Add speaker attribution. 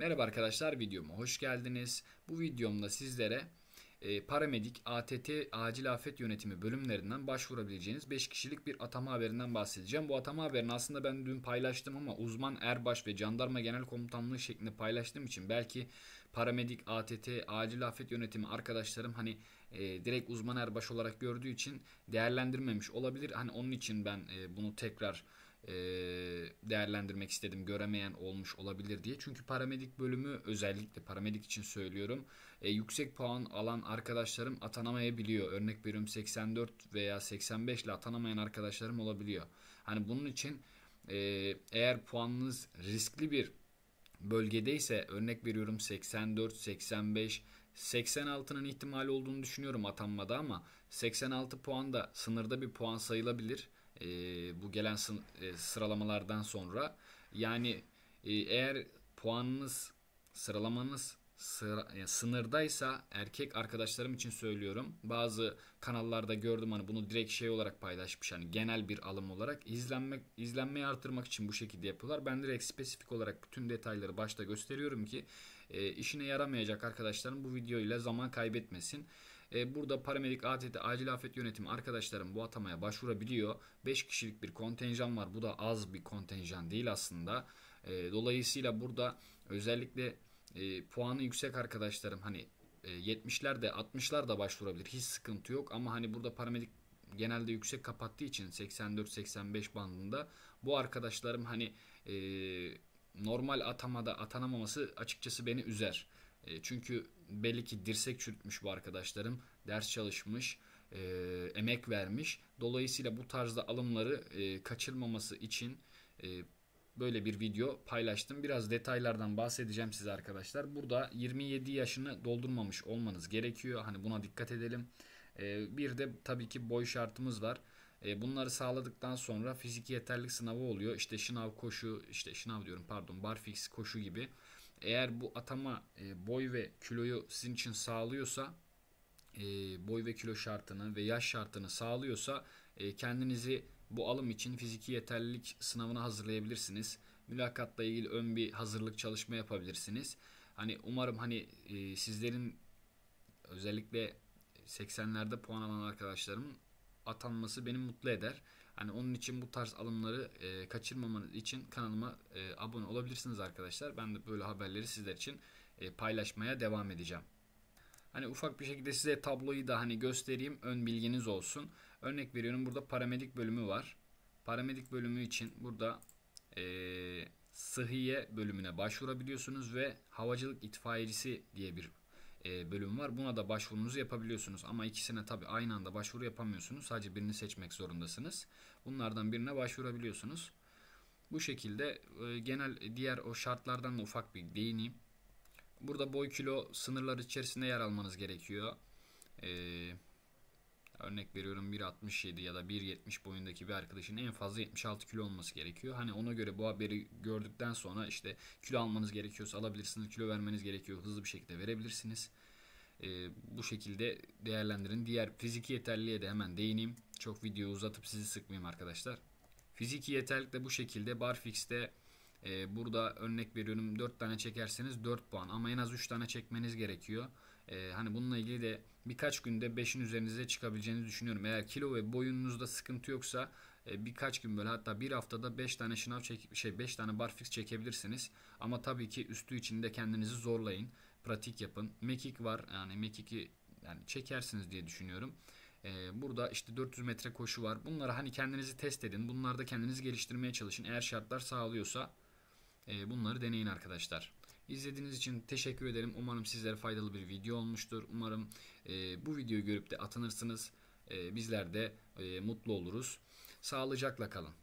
Speaker 1: Merhaba arkadaşlar videoma hoş geldiniz. Bu videomda sizlere e, paramedik ATT acil afet yönetimi bölümlerinden başvurabileceğiniz 5 kişilik bir atama haberinden bahsedeceğim. Bu atama haberini aslında ben dün paylaştım ama uzman erbaş ve jandarma genel komutanlığı şeklinde paylaştığım için belki paramedik ATT acil afet yönetimi arkadaşlarım hani e, direkt uzman erbaş olarak gördüğü için değerlendirmemiş olabilir. Hani onun için ben e, bunu tekrar e, değerlendirmek istedim göremeyen olmuş olabilir diye. Çünkü paramedik bölümü özellikle paramedik için söylüyorum. E, yüksek puan alan arkadaşlarım atanamayabiliyor. Örnek veriyorum 84 veya 85 ile atanamayan arkadaşlarım olabiliyor. Hani bunun için e, eğer puanınız riskli bir bölgedeyse örnek veriyorum 84, 85, 86'nın ihtimali olduğunu düşünüyorum atanmada ama 86 puan da sınırda bir puan sayılabilir e, bu gelen sın, e, sıralamalardan sonra. Yani e, eğer puanınız sıralamanız sıra, yani e, sınırdaysa erkek arkadaşlarım için söylüyorum. Bazı kanallarda gördüm hani bunu direkt şey olarak paylaşmış hani genel bir alım olarak izlenmek izlenmeyi artırmak için bu şekilde yapıyorlar. Ben direkt spesifik olarak bütün detayları başta gösteriyorum ki e, işine yaramayacak arkadaşlarım bu video ile zaman kaybetmesin. E, burada paramedik ATT acil afet yönetimi arkadaşlarım bu atamaya başvurabiliyor. 5 kişilik bir kontenjan var. Bu da az bir kontenjan değil aslında. E, dolayısıyla burada özellikle e, puanı yüksek arkadaşlarım hani e, 70'ler de 60'lar da başvurabilir. Hiç sıkıntı yok ama hani burada paramedik genelde yüksek kapattığı için 84-85 bandında bu arkadaşlarım hani normal atamada atanamaması açıkçası beni üzer. çünkü belli ki dirsek çürütmüş bu arkadaşlarım. Ders çalışmış, e, emek vermiş. Dolayısıyla bu tarzda alımları e, kaçırmaması için e, böyle bir video paylaştım. Biraz detaylardan bahsedeceğim size arkadaşlar. Burada 27 yaşını doldurmamış olmanız gerekiyor. Hani buna dikkat edelim. E, bir de tabii ki boy şartımız var. E, bunları sağladıktan sonra fiziki yeterlik sınavı oluyor. İşte şınav koşu, işte şınav diyorum pardon barfix koşu gibi. Eğer bu atama e, boy ve kiloyu sizin için sağlıyorsa e, boy ve kilo şartını ve yaş şartını sağlıyorsa kendinizi bu alım için fiziki yeterlilik sınavına hazırlayabilirsiniz. Mülakatla ilgili ön bir hazırlık çalışma yapabilirsiniz. Hani umarım hani sizlerin özellikle 80'lerde puan alan arkadaşlarım atanması beni mutlu eder. Hani onun için bu tarz alımları e, kaçırmamanız için kanalıma e, abone olabilirsiniz arkadaşlar. Ben de böyle haberleri sizler için e, paylaşmaya devam edeceğim. Hani ufak bir şekilde size tabloyu da hani göstereyim ön bilginiz olsun. Örnek veriyorum burada paramedik bölümü var. Paramedik bölümü için burada e, sıhhiye bölümüne başvurabiliyorsunuz ve havacılık itfaiyecisi diye bir e, bölüm var. Buna da başvurunuzu yapabiliyorsunuz. Ama ikisine tabi aynı anda başvuru yapamıyorsunuz. Sadece birini seçmek zorundasınız. Bunlardan birine başvurabiliyorsunuz. Bu şekilde e, genel diğer o şartlardan da ufak bir değineyim. Burada boy kilo sınırları içerisinde yer almanız gerekiyor. Eee Örnek veriyorum 1.67 ya da 1.70 boyundaki bir arkadaşın en fazla 76 kilo olması gerekiyor. Hani ona göre bu haberi gördükten sonra işte kilo almanız gerekiyorsa alabilirsiniz, kilo vermeniz gerekiyor hızlı bir şekilde verebilirsiniz. Ee, bu şekilde değerlendirin. Diğer fiziki yeterliliğe de hemen değineyim. Çok videoyu uzatıp sizi sıkmayayım arkadaşlar. Fiziki yeterlilik de bu şekilde. Barfix'te e, burada örnek veriyorum 4 tane çekerseniz 4 puan ama en az 3 tane çekmeniz gerekiyor. E, hani bununla ilgili de birkaç günde 5'in üzerinize çıkabileceğinizi düşünüyorum. Eğer kilo ve boyununuzda sıkıntı yoksa e, birkaç gün böyle hatta bir haftada 5 tane şınav çek şey 5 tane barfix çekebilirsiniz. Ama tabii ki üstü içinde kendinizi zorlayın. Pratik yapın. Mekik var. Yani mekiki yani çekersiniz diye düşünüyorum. Ee, burada işte 400 metre koşu var. Bunları hani kendinizi test edin. Bunlarda kendinizi geliştirmeye çalışın. Eğer şartlar sağlıyorsa ee, bunları deneyin arkadaşlar. İzlediğiniz için teşekkür ederim. Umarım sizlere faydalı bir video olmuştur. Umarım e, bu videoyu görüp de atınırsınız. E, bizler de e, mutlu oluruz. Sağlıcakla kalın.